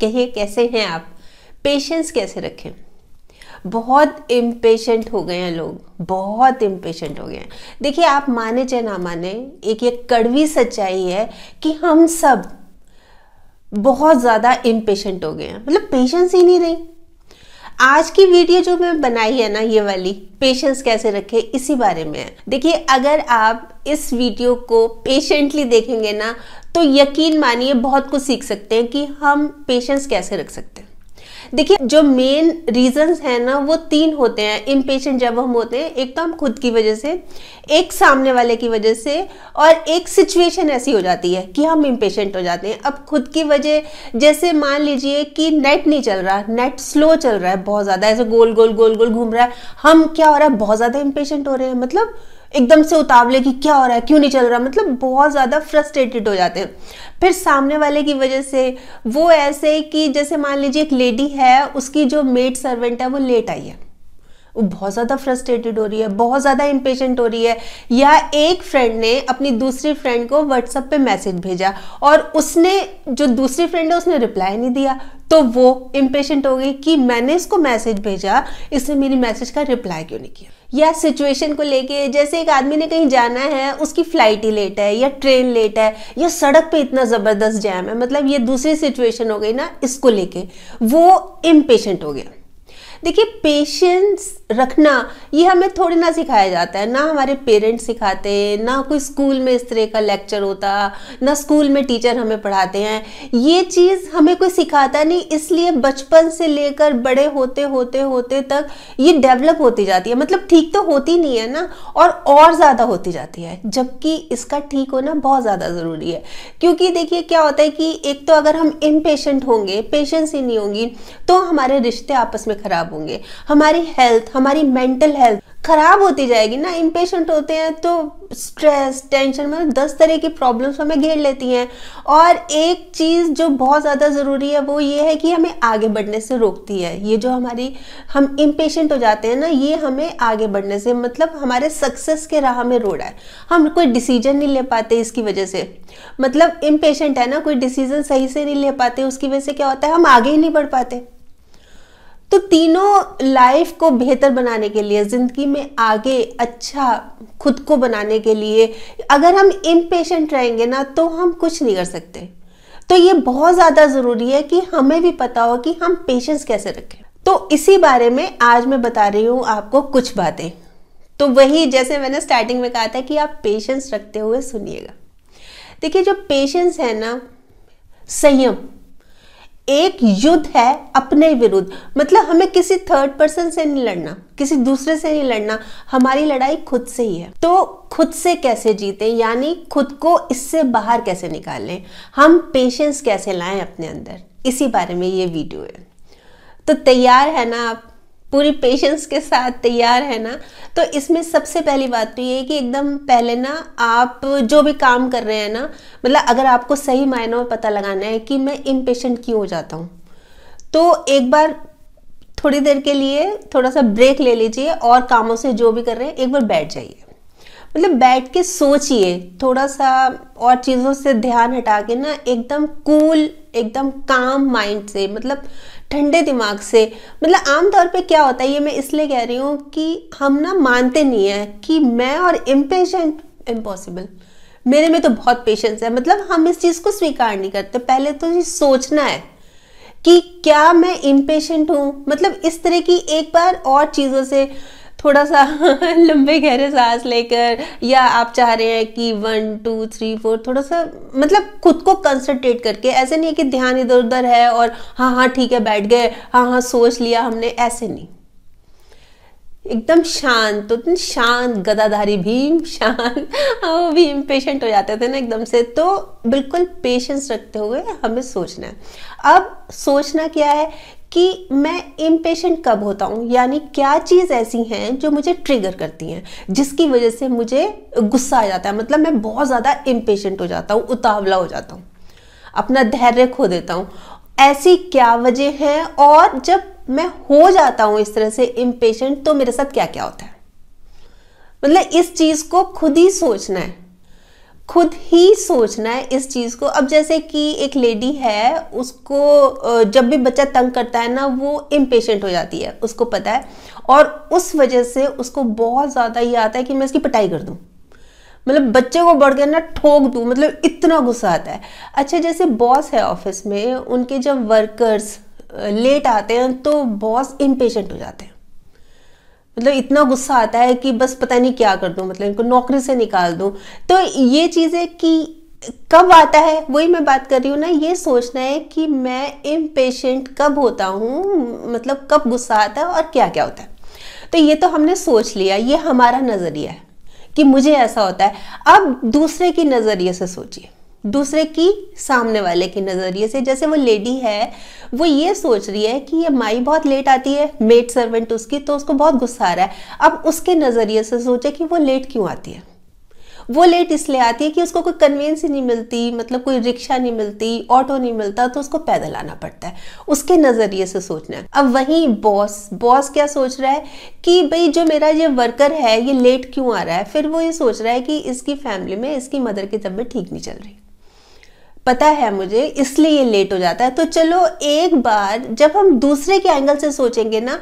कहिए कैसे हैं आप पेशेंस कैसे रखें बहुत इम्पेशेंट हो गए हैं लोग बहुत इम्पेशेंट हो गए हैं देखिए आप माने चाहे ना माने एक ये कड़वी सच्चाई है कि हम सब बहुत ज़्यादा इम्पेशेंट हो गए हैं मतलब पेशेंस ही नहीं रही आज की वीडियो जो मैं बनाई है ना ये वाली पेशेंस कैसे रखें इसी बारे में है देखिए अगर आप इस वीडियो को पेशेंटली देखेंगे ना तो यकीन मानिए बहुत कुछ सीख सकते हैं कि हम पेशेंस कैसे रख सकते हैं देखिए जो मेन रीजंस है ना वो तीन होते हैं इम्पेशेंट जब हम होते हैं एक तो हम खुद की वजह से एक सामने वाले की वजह से और एक सिचुएशन ऐसी हो जाती है कि हम इम्पेशेंट हो जाते हैं अब खुद की वजह जैसे मान लीजिए कि नेट नहीं चल रहा नेट स्लो चल रहा है बहुत ज़्यादा ऐसे गोल गोल गोल गोल घूम रहा है हम क्या हो रहा है बहुत ज़्यादा इम्पेशेंट हो रहे हैं मतलब एकदम से उतावले कि क्या हो रहा है क्यों नहीं चल रहा मतलब बहुत ज़्यादा फ्रस्ट्रेटेड हो जाते हैं फिर सामने वाले की वजह से वो ऐसे कि जैसे मान लीजिए एक लेडी है उसकी जो मेड सर्वेंट है वो लेट आई है वो बहुत ज़्यादा फ्रस्ट्रेटेड हो रही है बहुत ज़्यादा इम्पेशेंट हो रही है या एक फ्रेंड ने अपनी दूसरी फ्रेंड को व्हाट्सअप पे मैसेज भेजा और उसने जो दूसरी फ्रेंड है उसने रिप्लाई नहीं दिया तो वो इम्पेशेंट हो गई कि मैंने इसको मैसेज भेजा इसने मेरी मैसेज का रिप्लाई क्यों नहीं किया या सिचुएशन को लेके जैसे एक आदमी ने कहीं जाना है उसकी फ्लाइट ही लेट है या ट्रेन लेट है या सड़क पे इतना ज़बरदस्त जैम है मतलब ये दूसरी सिचुएशन हो गई ना इसको लेके वो इम्पेशेंट हो गया देखिए पेशेंस रखना ये हमें थोड़ी ना सिखाया जाता है ना हमारे पेरेंट्स सिखाते हैं ना कोई स्कूल में इस तरह का लेक्चर होता ना स्कूल में टीचर हमें पढ़ाते हैं ये चीज़ हमें कोई सिखाता नहीं इसलिए बचपन से लेकर बड़े होते होते होते तक ये डेवलप होती जाती है मतलब ठीक तो होती नहीं है ना और और ज़्यादा होती जाती है जबकि इसका ठीक होना बहुत ज़्यादा ज़रूरी है क्योंकि देखिए क्या होता है कि एक तो अगर हम इम होंगे पेशेंस ही नहीं होंगी तो हमारे रिश्ते आपस में ख़राब खराब होंगे हमारी हेल्थ हमारी मेंटल हेल्थ खराब होती जाएगी ना इम्पेशेंट होते हैं तो स्ट्रेस टेंशन मतलब दस तरह की प्रॉब्लम्स हमें घेर लेती हैं और एक चीज़ जो बहुत ज़्यादा ज़रूरी है वो ये है कि हमें आगे बढ़ने से रोकती है ये जो हमारी हम इम्पेशेंट हो जाते हैं ना ये हमें आगे बढ़ने से मतलब हमारे सक्सेस के राह में रोड़ा है हम कोई डिसीजन नहीं ले पाते इसकी वजह से मतलब इम्पेशेंट है ना कोई डिसीजन सही से नहीं ले पाते उसकी वजह से क्या होता है हम आगे ही नहीं बढ़ पाते तो तीनों लाइफ को बेहतर बनाने के लिए ज़िंदगी में आगे अच्छा खुद को बनाने के लिए अगर हम इम्पेशेंट रहेंगे ना तो हम कुछ नहीं कर सकते तो ये बहुत ज़्यादा ज़रूरी है कि हमें भी पता हो कि हम पेशेंस कैसे रखें तो इसी बारे में आज मैं बता रही हूँ आपको कुछ बातें तो वही जैसे मैंने स्टार्टिंग में कहा था कि आप पेशेंस रखते हुए सुनिएगा देखिए जो पेशेंस है ना संयम एक युद्ध है अपने विरुद्ध मतलब हमें किसी थर्ड पर्सन से नहीं लड़ना किसी दूसरे से नहीं लड़ना हमारी लड़ाई खुद से ही है तो खुद से कैसे जीते यानी खुद को इससे बाहर कैसे निकालें हम पेशेंस कैसे लाएं अपने अंदर इसी बारे में ये वीडियो है तो तैयार है ना आप पूरी पेशेंस के साथ तैयार है ना तो इसमें सबसे पहली बात तो ये है कि एकदम पहले ना आप जो भी काम कर रहे हैं ना मतलब अगर आपको सही मायनों में पता लगाना है कि मैं इम्पेशेंट क्यों हो जाता हूँ तो एक बार थोड़ी देर के लिए थोड़ा सा ब्रेक ले लीजिए और कामों से जो भी कर रहे हैं एक बार बैठ जाइए मतलब बैठ के सोचिए थोड़ा सा और चीज़ों से ध्यान हटा के ना एकदम कूल एकदम काम माइंड से मतलब ठंडे दिमाग से मतलब आमतौर पे क्या होता है ये मैं इसलिए कह रही हूँ कि हम ना मानते नहीं हैं कि मैं और इम्पेशेंट इम्पॉसिबल मेरे में तो बहुत पेशेंस है मतलब हम इस चीज़ को स्वीकार नहीं करते पहले तो ये सोचना है कि क्या मैं इम्पेशेंट हूँ मतलब इस तरह की एक बार और चीज़ों से थोड़ा सा लंबे गहरे सांस लेकर या आप चाह रहे हैं कि वन टू थ्री फोर थोड़ा सा मतलब खुद को कंसंट्रेट करके ऐसे नहीं कि ध्यान इधर उधर है और हाँ हाँ ठीक है बैठ गए हाँ हाँ सोच लिया हमने ऐसे नहीं एकदम शांत तो शांत गदाधारी भीम शांत हाँ, वो भी इम्पेशेंट हो जाते थे ना एकदम से तो बिल्कुल पेशेंस रखते हुए हमें सोचना है अब सोचना क्या है कि मैं इम्पेशेंट कब होता हूँ यानी क्या चीज़ ऐसी हैं जो मुझे ट्रिगर करती हैं जिसकी वजह से मुझे गुस्सा आ जाता है मतलब मैं बहुत ज़्यादा इम्पेशेंट हो जाता हूँ उतावला हो जाता हूँ अपना धैर्य खो देता हूँ ऐसी क्या वजह है और जब मैं हो जाता हूँ इस तरह से इम्पेशेंट तो मेरे साथ क्या क्या होता है मतलब इस चीज़ को खुद ही सोचना है खुद ही सोचना है इस चीज़ को अब जैसे कि एक लेडी है उसको जब भी बच्चा तंग करता है ना वो इम्पेशेंट हो जाती है उसको पता है और उस वजह से उसको बहुत ज़्यादा ये आता है कि मैं इसकी पिटाई कर दूँ मतलब बच्चे को बढ़ गया ना ठोक दूँ मतलब इतना गुस्सा आता है अच्छा जैसे बॉस है ऑफिस में उनके जब वर्कर्स लेट आते हैं तो बॉस इम्पेशेंट हो जाते हैं मतलब इतना गुस्सा आता है कि बस पता नहीं क्या कर दूँ मतलब इनको नौकरी से निकाल दूँ तो ये चीज़ें कि कब आता है वही मैं बात कर रही हूँ ना ये सोचना है कि मैं इमपेश कब होता हूँ मतलब कब गुस्सा आता है और क्या क्या होता है तो ये तो हमने सोच लिया ये हमारा नज़रिया है कि मुझे ऐसा होता है अब दूसरे की नज़रिए से सोचिए दूसरे की सामने वाले के नज़रिए से जैसे वो लेडी है वो ये सोच रही है कि ये माई बहुत लेट आती है मेड सर्वेंट उसकी तो उसको बहुत गुस्सा आ रहा है अब उसके नज़रिए से सोचे कि वो लेट क्यों आती है वो लेट इसलिए आती है कि उसको कोई कन्वीनस ही नहीं मिलती मतलब कोई रिक्शा नहीं मिलती ऑटो नहीं मिलता तो उसको पैदल आना पड़ता है उसके नज़रिए से सोचना है अब वहीं बॉस बॉस क्या सोच रहा है कि भाई जो मेरा ये वर्कर है ये लेट क्यों आ रहा है फिर वो ये सोच रहा है कि इसकी फैमिली में इसकी मदर की तबीयत ठीक नहीं चल रही पता है मुझे इसलिए ये लेट हो जाता है तो चलो एक बार जब हम दूसरे के एंगल से सोचेंगे ना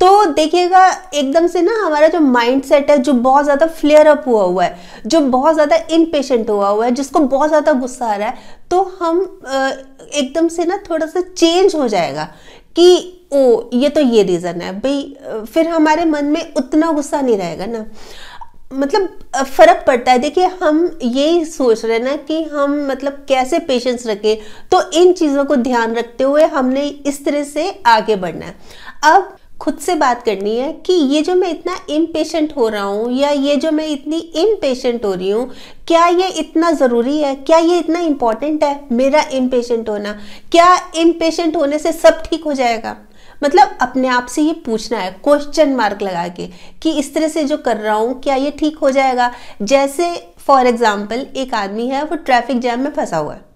तो देखिएगा एकदम से ना हमारा जो माइंड सेट है जो बहुत ज़्यादा फ्लेयर अप हुआ हुआ है जो बहुत ज़्यादा इनपेशेंट हुआ हुआ है जिसको बहुत ज़्यादा गुस्सा आ रहा है तो हम एकदम से ना थोड़ा सा चेंज हो जाएगा कि ओ ये तो ये रीज़न है भाई फिर हमारे मन में उतना गुस्सा नहीं रहेगा ना मतलब फ़र्क पड़ता है देखिए हम ये सोच रहे हैं ना कि हम मतलब कैसे पेशेंस रखें तो इन चीज़ों को ध्यान रखते हुए हमने इस तरह से आगे बढ़ना है अब खुद से बात करनी है कि ये जो मैं इतना इम्पेशेंट हो रहा हूँ या ये जो मैं इतनी इम्पेशेंट हो रही हूँ क्या ये इतना ज़रूरी है क्या ये इतना इम्पॉर्टेंट है मेरा इम्पेशेंट होना क्या इम्पेशेंट होने से सब ठीक हो जाएगा मतलब अपने आप से ये पूछना है क्वेश्चन मार्क लगा के कि इस तरह से जो कर रहा हूँ क्या ये ठीक हो जाएगा जैसे फॉर एग्जाम्पल एक आदमी है वो ट्रैफिक जैम में फंसा हुआ है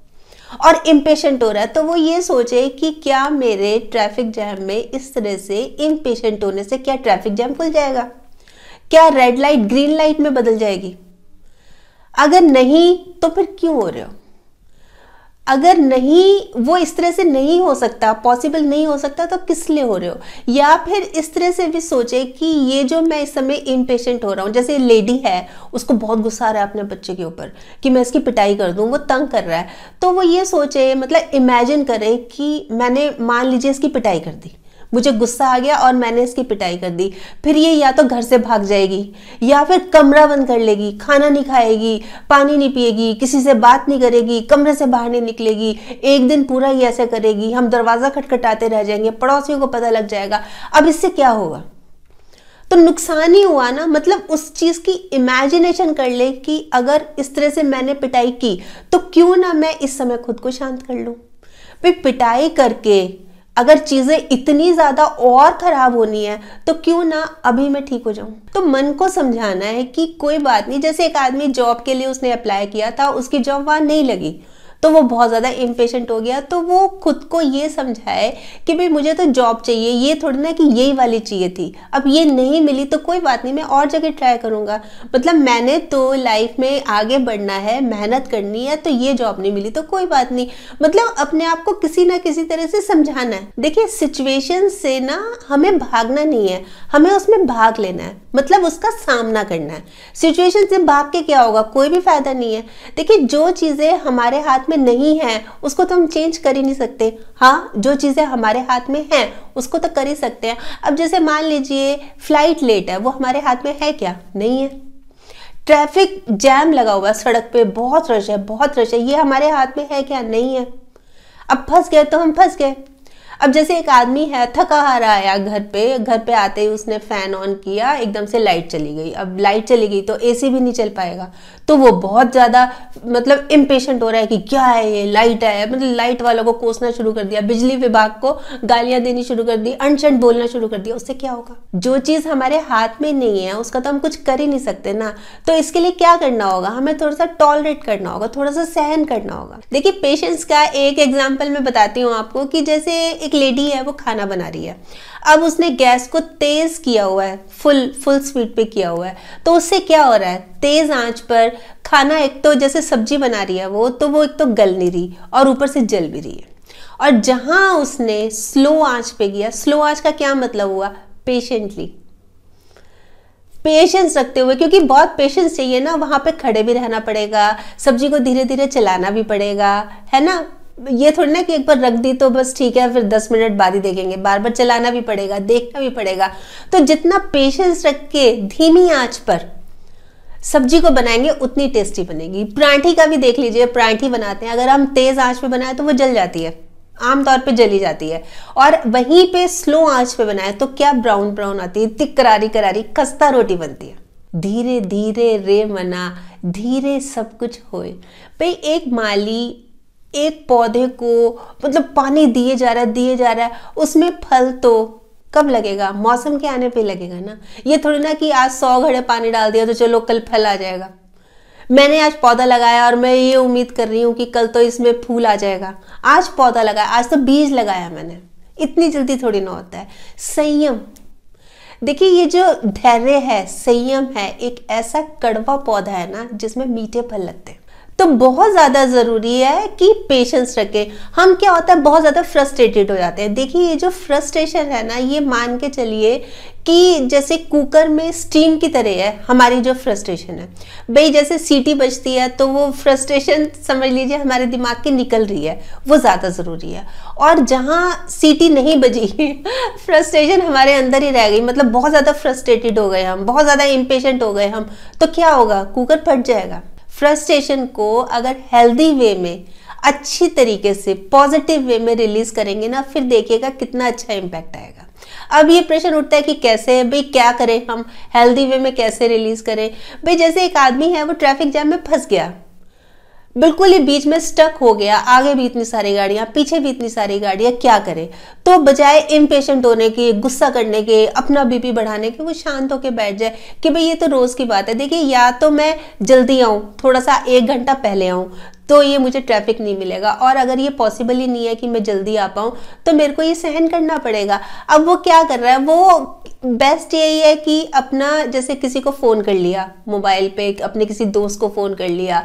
और इम्पेशेंट हो रहा है तो वो ये सोचे कि क्या मेरे ट्रैफिक जैम में इस तरह से इम्पेशेंट होने से क्या ट्रैफिक जैम खुल जाएगा क्या रेड लाइट ग्रीन लाइट में बदल जाएगी अगर नहीं तो फिर क्यों हो रहे हो अगर नहीं वो इस तरह से नहीं हो सकता पॉसिबल नहीं हो सकता तो किस लिए हो रहे हो या फिर इस तरह से भी सोचे कि ये जो मैं इस समय इम्पेशेंट हो रहा हूँ जैसे लेडी है उसको बहुत गुस्सा आ रहा है अपने बच्चे के ऊपर कि मैं इसकी पिटाई कर दूँ वो तंग कर रहा है तो वो ये सोचे मतलब इमेजिन करें कि मैंने मान लीजिए इसकी पिटाई कर दी मुझे गुस्सा आ गया और मैंने इसकी पिटाई कर दी फिर ये या तो घर से भाग जाएगी या फिर कमरा बंद कर लेगी खाना नहीं खाएगी पानी नहीं पिएगी किसी से बात नहीं करेगी कमरे से बाहर नहीं निकलेगी एक दिन पूरा ही ऐसे करेगी हम दरवाज़ा खटखटाते रह जाएंगे पड़ोसियों को पता लग जाएगा अब इससे क्या होगा तो नुकसान ही हुआ ना मतलब उस चीज़ की इमेजिनेशन कर ले कि अगर इस तरह से मैंने पिटाई की तो क्यों ना मैं इस समय खुद को शांत कर लू भाई पिटाई करके अगर चीज़ें इतनी ज़्यादा और ख़राब होनी है तो क्यों ना अभी मैं ठीक हो जाऊं तो मन को समझाना है कि कोई बात नहीं जैसे एक आदमी जॉब के लिए उसने अप्लाई किया था उसकी जॉब वहां नहीं लगी तो वो बहुत ज़्यादा इम्पेशेंट हो गया तो वो खुद को ये समझाए कि भाई मुझे तो जॉब चाहिए ये थोड़ी ना कि यही वाली चाहिए थी अब ये नहीं मिली तो कोई बात नहीं मैं और जगह ट्राई करूँगा मतलब मैंने तो लाइफ में आगे बढ़ना है मेहनत करनी है तो ये जॉब नहीं मिली तो कोई बात नहीं मतलब अपने आप को किसी ना किसी तरह से समझाना है देखिए सिचुएशन से ना हमें भागना नहीं है हमें उसमें भाग लेना है मतलब उसका सामना करना है सिचुएशन से भाग के क्या होगा कोई भी फायदा नहीं है देखिए जो चीज़ें हमारे हाथ हाथ में नहीं है उसको तो हम चेंज कर ही नहीं सकते हाँ जो चीज़ें हमारे हाथ में हैं उसको तो कर ही सकते हैं अब जैसे मान लीजिए फ्लाइट लेट है वो हमारे हाथ में है क्या नहीं है ट्रैफिक जैम लगा हुआ है सड़क पे बहुत रश है बहुत रश है ये हमारे हाथ में है क्या नहीं है अब फंस गए तो हम फंस गए अब जैसे एक आदमी है थका हारा आया घर पे घर पे आते ही उसने फैन ऑन किया एकदम से लाइट चली गई अब लाइट चली गई तो एसी भी नहीं चल पाएगा तो वो बहुत ज़्यादा मतलब इम्पेशेंट हो रहा है कि क्या है ये लाइट है मतलब लाइट वालों को कोसना शुरू कर दिया बिजली विभाग को गालियां देनी शुरू कर दी अनशन बोलना शुरू कर दिया उससे क्या होगा जो चीज़ हमारे हाथ में नहीं है उसका तो हम कुछ कर ही नहीं सकते ना तो इसके लिए क्या करना होगा हमें थोड़ा सा टॉलरेट करना होगा थोड़ा सा सहन करना होगा देखिए पेशेंस का एक एग्जाम्पल मैं बताती हूँ आपको कि जैसे एक लेडी है वो खाना बना रही है अब उसने गैस को तेज़ किया हुआ है फुल फुल स्पीड पे किया हुआ है तो उससे क्या हो रहा है तेज़ आंच पर खाना एक तो जैसे सब्जी बना रही है वो तो वो एक तो गल नहीं रही और ऊपर से जल भी रही है और जहां उसने स्लो आंच पे किया स्लो आंच का क्या मतलब हुआ पेशेंटली पेशेंस रखते हुए क्योंकि बहुत पेशेंस चाहिए ना वहां पे खड़े भी रहना पड़ेगा सब्जी को धीरे धीरे चलाना भी पड़ेगा है ना ये थोड़ी ना कि एक बार रख दी तो बस ठीक है फिर दस मिनट बाद ही देखेंगे बार बार चलाना भी पड़ेगा देखना भी पड़ेगा तो जितना पेशेंस रख के धीमी आंच पर सब्जी को बनाएंगे उतनी टेस्टी बनेगी परांठी का भी देख लीजिए परांठी बनाते हैं अगर हम तेज़ आंच पे बनाए तो वो जल जाती है आमतौर पे जली जाती है और वहीं पे स्लो आंच पे बनाए तो क्या ब्राउन ब्राउन आती है तिक करारी करारी खस्ता रोटी बनती है धीरे धीरे रे मना धीरे सब कुछ होए भाई एक माली एक पौधे को मतलब पानी दिए जा रहा है दिए जा रहा है उसमें फल तो कब लगेगा मौसम के आने पे लगेगा ना ये थोड़ी ना कि आज सौ घड़े पानी डाल दिया तो चलो कल फल आ जाएगा मैंने आज पौधा लगाया और मैं ये उम्मीद कर रही हूँ कि कल तो इसमें फूल आ जाएगा आज पौधा लगाया आज तो बीज लगाया मैंने इतनी जल्दी थोड़ी ना होता है संयम देखिए ये जो धैर्य है संयम है एक ऐसा कड़वा पौधा है ना जिसमें मीठे फल लगते हैं तो बहुत ज़्यादा ज़रूरी है कि पेशेंस रखें हम क्या होता है बहुत ज़्यादा फ्रस्ट्रेटेड हो जाते हैं देखिए ये जो फ्रस्ट्रेशन है ना ये मान के चलिए कि जैसे कुकर में स्टीम की तरह है हमारी जो फ्रस्ट्रेशन है भाई जैसे सीटी बजती है तो वो फ्रस्ट्रेशन समझ लीजिए हमारे दिमाग की निकल रही है वो ज़्यादा ज़रूरी है और जहाँ सीटी नहीं बजी फ्रस्ट्रेशन हमारे अंदर ही रह गई मतलब बहुत ज़्यादा फ्रस्ट्रेटेड हो गए हम बहुत ज़्यादा इम्पेशेंट हो गए हम तो क्या होगा कुकर फट जाएगा फ्रस्ट्रेशन को अगर हेल्दी वे में अच्छी तरीके से पॉजिटिव वे में रिलीज करेंगे ना फिर देखिएगा कितना अच्छा इम्पैक्ट आएगा अब ये प्रश्न उठता है कि कैसे भाई क्या करें हम हेल्दी वे में कैसे रिलीज करें भाई जैसे एक आदमी है वो ट्रैफिक जाम में फंस गया बिल्कुल ही बीच में स्टक हो गया आगे भी इतनी सारी गाड़ियां पीछे भी इतनी सारी गाड़ियां क्या करें तो बजाय इम्पेशेंट होने के गुस्सा करने के अपना बीपी बढ़ाने के वो शांत होकर बैठ जाए कि भाई ये तो रोज की बात है देखिए या तो मैं जल्दी आऊँ थोड़ा सा एक घंटा पहले आऊं तो ये मुझे ट्रैफिक नहीं मिलेगा और अगर ये पॉसिबल ही नहीं है कि मैं जल्दी आ पाऊँ तो मेरे को ये सहन करना पड़ेगा अब वो क्या कर रहा है वो बेस्ट यही है कि अपना जैसे किसी को फ़ोन कर लिया मोबाइल पे अपने किसी दोस्त को फ़ोन कर लिया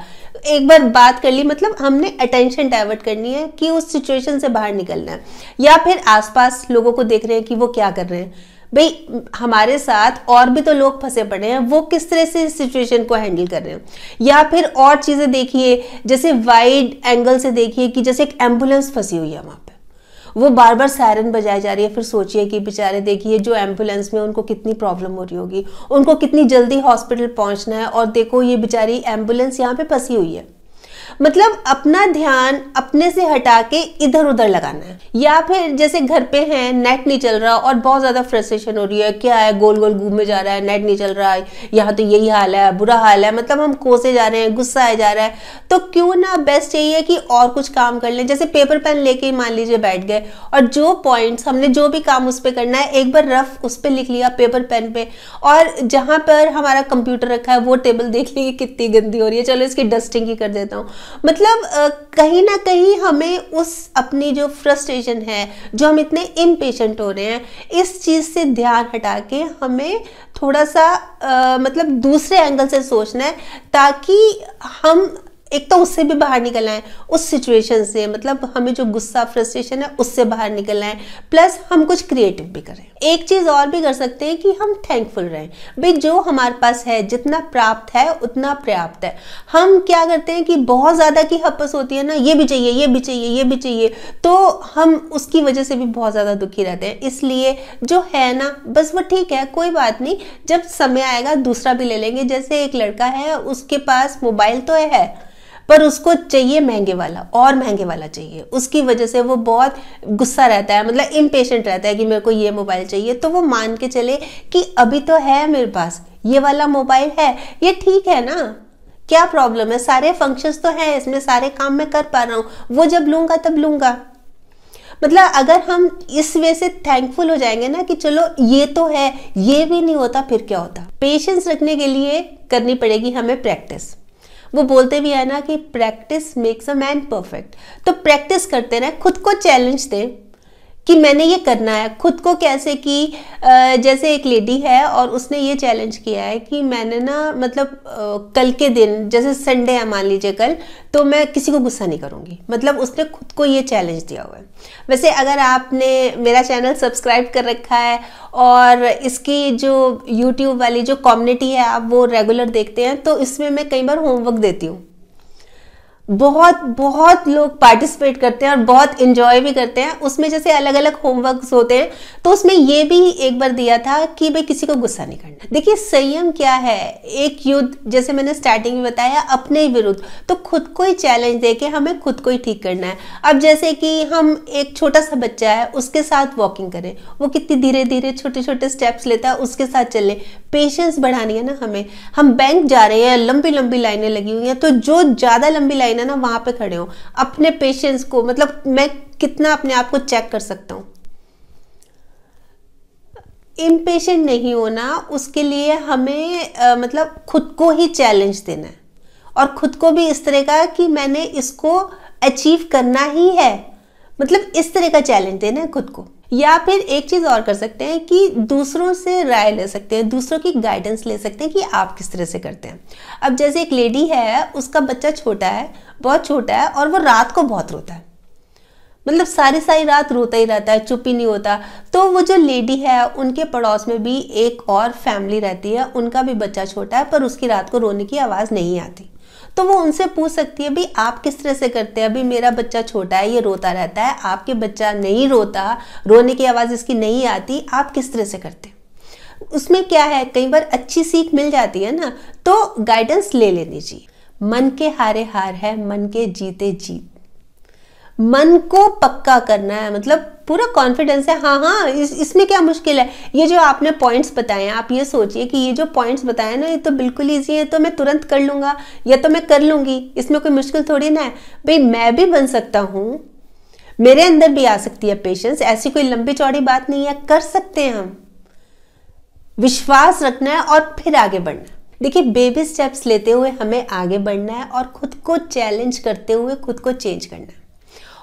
एक बार बात कर ली मतलब हमने अटेंशन डाइवर्ट करनी है कि उस सिचुएशन से बाहर निकलना है या फिर आसपास लोगों को देख रहे हैं कि वो क्या कर रहे हैं भाई हमारे साथ और भी तो लोग फंसे पड़े हैं वो किस तरह से इस सिचुएशन को हैंडल कर रहे हैं या फिर और चीज़ें देखिए जैसे वाइड एंगल से देखिए कि जैसे एक एम्बुलेंस फंसी हुई है वहाँ पे वो बार बार सायरन बजाई जा रही है फिर सोचिए कि बेचारे देखिए जो एम्बुलेंस में उनको कितनी प्रॉब्लम हो रही होगी उनको कितनी जल्दी हॉस्पिटल पहुंचना है और देखो ये बेचारी एम्बुलेंस यहाँ पे फंसी हुई है मतलब अपना ध्यान अपने से हटा के इधर उधर लगाना है या फिर जैसे घर पे हैं नेट नहीं चल रहा और बहुत ज़्यादा फ्रस्ट्रेशन हो रही है क्या है गोल गोल घूमे जा रहा है नेट नहीं चल रहा है यहाँ तो यही हाल है बुरा हाल है मतलब हम कोसे जा रहे हैं गुस्सा आ जा रहा है तो क्यों ना बेस्ट यही है कि और कुछ काम कर लें जैसे पेपर पेन लेके मान लीजिए बैठ गए और जो पॉइंट्स हमने जो भी काम उस पर करना है एक बार रफ उस पर लिख लिया पेपर पेन पे और जहाँ पर हमारा कंप्यूटर रखा है वो टेबल देख लीजिए कितनी गंदी हो रही है चलो इसकी डस्टिंग ही कर देता हूँ मतलब कहीं ना कहीं हमें उस अपनी जो फ्रस्ट्रेशन है जो हम इतने इम्पेशेंट हो रहे हैं इस चीज़ से ध्यान हटा के हमें थोड़ा सा आ, मतलब दूसरे एंगल से सोचना है ताकि हम एक तो उससे भी बाहर निकलना है उस सिचुएशन से मतलब हमें जो गुस्सा फ्रस्ट्रेशन है उससे बाहर निकलना है प्लस हम कुछ क्रिएटिव भी करें एक चीज और भी कर सकते हैं कि हम थैंकफुल रहें भाई जो हमारे पास है जितना प्राप्त है उतना पर्याप्त है हम क्या करते हैं कि बहुत ज़्यादा की हपस होती है ना ये भी चाहिए ये भी चाहिए ये भी चाहिए तो हम उसकी वजह से भी बहुत ज़्यादा दुखी रहते हैं इसलिए जो है ना बस वो ठीक है कोई बात नहीं जब समय आएगा दूसरा भी ले लेंगे जैसे एक लड़का है उसके पास मोबाइल तो है पर उसको चाहिए महंगे वाला और महंगे वाला चाहिए उसकी वजह से वो बहुत गुस्सा रहता है मतलब इम्पेशेंट रहता है कि मेरे को ये मोबाइल चाहिए तो वो मान के चले कि अभी तो है मेरे पास ये वाला मोबाइल है ये ठीक है ना क्या प्रॉब्लम है सारे फंक्शंस तो हैं इसमें सारे काम मैं कर पा रहा हूँ वो जब लूँगा तब लूँगा मतलब अगर हम इस वे से थैंकफुल हो जाएंगे ना कि चलो ये तो है ये भी नहीं होता फिर क्या होता पेशेंस रखने के लिए करनी पड़ेगी हमें प्रैक्टिस वो बोलते भी है ना कि practice makes a man perfect तो प्रैक्टिस करते रहें खुद को चैलेंज दें कि मैंने ये करना है खुद को कैसे कि जैसे एक लेडी है और उसने ये चैलेंज किया है कि मैंने ना मतलब कल के दिन जैसे संडे है मान लीजिए कल तो मैं किसी को गुस्सा नहीं करूँगी मतलब उसने खुद को ये चैलेंज दिया हुआ है वैसे अगर आपने मेरा चैनल सब्सक्राइब कर रखा है और इसकी जो यूट्यूब वाली जो कम्युनिटी है आप वो रेगुलर देखते हैं तो इसमें मैं कई बार होमवर्क देती हूँ बहुत बहुत लोग पार्टिसिपेट करते हैं और बहुत इंजॉय भी करते हैं उसमें जैसे अलग अलग होमवर्क होते हैं तो उसमें ये भी एक बार दिया था कि भाई किसी को गुस्सा नहीं करना देखिए संयम क्या है एक युद्ध जैसे मैंने स्टार्टिंग में बताया अपने विरुद्ध तो खुद को ही चैलेंज दे के हमें खुद को ही ठीक करना है अब जैसे कि हम एक छोटा सा बच्चा है उसके साथ वॉकिंग करें वो कितनी धीरे धीरे छोटे छोटे स्टेप्स लेता है उसके साथ चले पेशेंस बढ़ानी है ना हमें हम बैंक जा रहे हैं लंबी लंबी लाइनें लगी हुई हैं तो जो ज़्यादा लंबी लाइन लाइन है ना वहाँ पे खड़े हो अपने पेशेंस को मतलब मैं कितना अपने आप को चेक कर सकता हूँ इम्पेशेंट नहीं होना उसके लिए हमें आ, मतलब खुद को ही चैलेंज देना है और खुद को भी इस तरह का कि मैंने इसको अचीव करना ही है मतलब इस तरह का चैलेंज देना है खुद को या फिर एक चीज़ और कर सकते हैं कि दूसरों से राय ले सकते हैं दूसरों की गाइडेंस ले सकते हैं कि आप किस तरह से करते हैं अब जैसे एक लेडी है उसका बच्चा छोटा है बहुत छोटा है और वो रात को बहुत रोता है मतलब सारी सारी रात रोता ही रहता है चुप ही नहीं होता तो वो जो लेडी है उनके पड़ोस में भी एक और फैमिली रहती है उनका भी बच्चा छोटा है पर उसकी रात को रोने की आवाज़ नहीं आती तो वो उनसे पूछ सकती है भाई आप किस तरह से करते हैं अभी मेरा बच्चा छोटा है ये रोता रहता है आपके बच्चा नहीं रोता रोने की आवाज़ इसकी नहीं आती आप किस तरह से करते हैं उसमें क्या है कई बार अच्छी सीख मिल जाती है ना तो गाइडेंस ले लेनी चाहिए मन के हारे हार है मन के जीते जीत मन को पक्का करना है मतलब पूरा कॉन्फिडेंस है हाँ हाँ इस, इसमें क्या मुश्किल है ये जो आपने पॉइंट्स बताए हैं आप ये सोचिए कि ये जो पॉइंट्स बताए ना ये तो बिल्कुल ईजी है तो मैं तुरंत कर लूँगा या तो मैं कर लूँगी इसमें कोई मुश्किल थोड़ी ना है भाई मैं भी बन सकता हूँ मेरे अंदर भी आ सकती है पेशेंस ऐसी कोई लंबी चौड़ी बात नहीं है कर सकते हैं हम विश्वास रखना है और फिर आगे बढ़ना देखिए बेबी स्टेप्स लेते हुए हमें आगे बढ़ना है और खुद को चैलेंज करते हुए खुद को चेंज करना है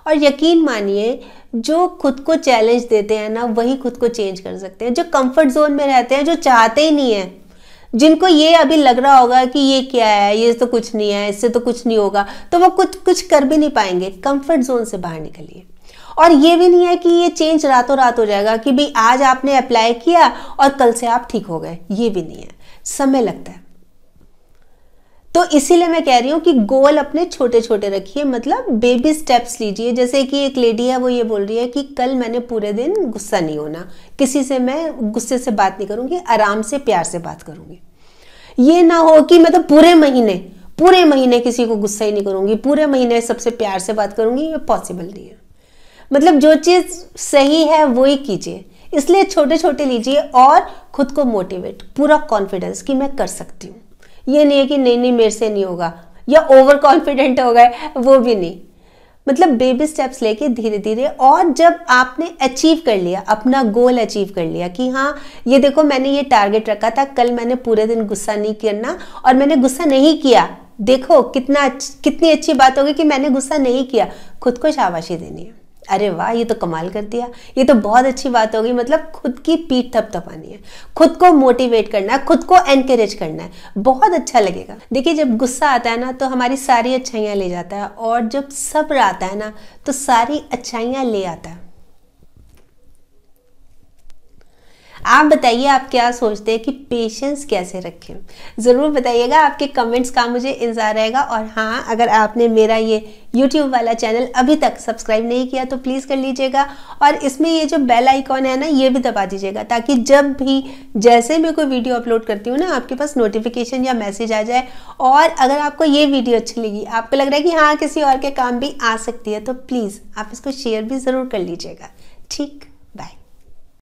और यकीन मानिए जो खुद को चैलेंज देते हैं ना वही खुद को चेंज कर सकते हैं जो कंफर्ट जोन में रहते हैं जो चाहते ही नहीं है जिनको ये अभी लग रहा होगा कि ये क्या है ये तो कुछ नहीं है इससे तो कुछ नहीं होगा तो वो कुछ कुछ कर भी नहीं पाएंगे कंफर्ट जोन से बाहर निकलिए और ये भी नहीं है कि ये चेंज रातों रात हो जाएगा कि भाई आज आपने अप्लाई किया और कल से आप ठीक हो गए ये भी नहीं है समय लगता है तो इसीलिए मैं कह रही हूँ कि गोल अपने छोटे छोटे रखिए मतलब बेबी स्टेप्स लीजिए जैसे कि एक लेडी है वो ये बोल रही है कि कल मैंने पूरे दिन गुस्सा नहीं होना किसी से मैं गुस्से से बात नहीं करूँगी आराम से प्यार से बात करूँगी ये ना हो कि मतलब पूरे महीने पूरे महीने किसी को गुस्सा ही नहीं करूँगी पूरे महीने सबसे प्यार से बात करूँगी ये पॉसिबल नहीं है मतलब जो चीज़ सही है वो ही कीजिए इसलिए छोटे छोटे लीजिए और खुद को मोटिवेट पूरा कॉन्फिडेंस कि मैं कर सकती हूँ ये नहीं है कि नहीं नहीं मेरे से नहीं होगा या ओवर कॉन्फिडेंट हो गए वो भी नहीं मतलब बेबी स्टेप्स लेके धीरे धीरे और जब आपने अचीव कर लिया अपना गोल अचीव कर लिया कि हाँ ये देखो मैंने ये टारगेट रखा था कल मैंने पूरे दिन गुस्सा नहीं करना और मैंने गुस्सा नहीं किया देखो कितना कितनी अच्छी बात होगी कि मैंने गुस्सा नहीं किया खुद को शाबाशी देनी है अरे वाह ये तो कमाल कर दिया ये तो बहुत अच्छी बात होगी मतलब खुद की पीठ थपथपानी है खुद को मोटिवेट करना है खुद को एनकरेज करना है बहुत अच्छा लगेगा देखिए जब गुस्सा आता है ना तो हमारी सारी अच्छाइयाँ ले जाता है और जब सब्र आता है ना तो सारी अच्छाइयाँ ले आता है आप बताइए आप क्या सोचते हैं कि पेशेंस कैसे रखें ज़रूर बताइएगा आपके कमेंट्स का मुझे इंतज़ार रहेगा और हाँ अगर आपने मेरा ये यूट्यूब वाला चैनल अभी तक सब्सक्राइब नहीं किया तो प्लीज़ कर लीजिएगा और इसमें ये जो बेल आइकॉन है ना ये भी दबा दीजिएगा ताकि जब भी जैसे मैं कोई वीडियो अपलोड करती हूँ ना आपके पास नोटिफिकेशन या मैसेज आ जाए और अगर आपको ये वीडियो अच्छी लगी आपको लग रहा है कि हाँ किसी और के काम भी आ सकती है तो प्लीज़ आप इसको शेयर भी ज़रूर कर लीजिएगा ठीक